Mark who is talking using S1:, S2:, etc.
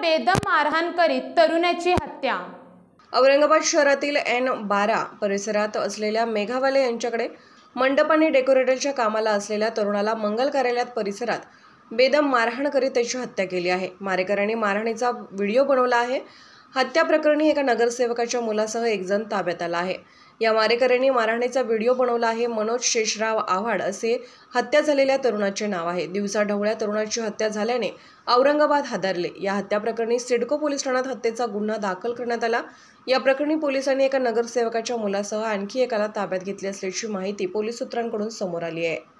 S1: बेदम मारहाण करीत तरुणाची हत्या औरंगाबाद शहरातील एन बारा परिसरात असलेल्या मेघावाले यांच्याकडे मंडप आणि डेकोरेटरच्या कामाला असलेल्या तरुणाला मंगल कार्यालयात परिसरात बेदम मारहाण करीत त्याची हत्या केली आहे मारेकऱ्यांनी मारहाणीचा व्हिडिओ बनवला आहे हत्या प्रकरणी एका नगरसेवकाच्या मुलासह एकजण ताब्यात आला आहे या मारेकऱ्यांनी मारहाणीचा व्हिडिओ बनवला आहे मनोज शेषराव आव्हाड असे हत्या झालेल्या तरुणाचे नाव आहे दिवसा ढवळ्या तरुणाची हत्या झाल्याने औरंगाबाद हादरले या हत्याप्रकरणी सिडको पोलीस ठाण्यात हत्येचा गुन्हा दाखल करण्यात आला या प्रकरणी पोलिसांनी एका नगरसेवकाच्या मुलासह आणखी एकाला ताब्यात घेतली असल्याची माहिती पोलीस सूत्रांकडून समोर आली आहे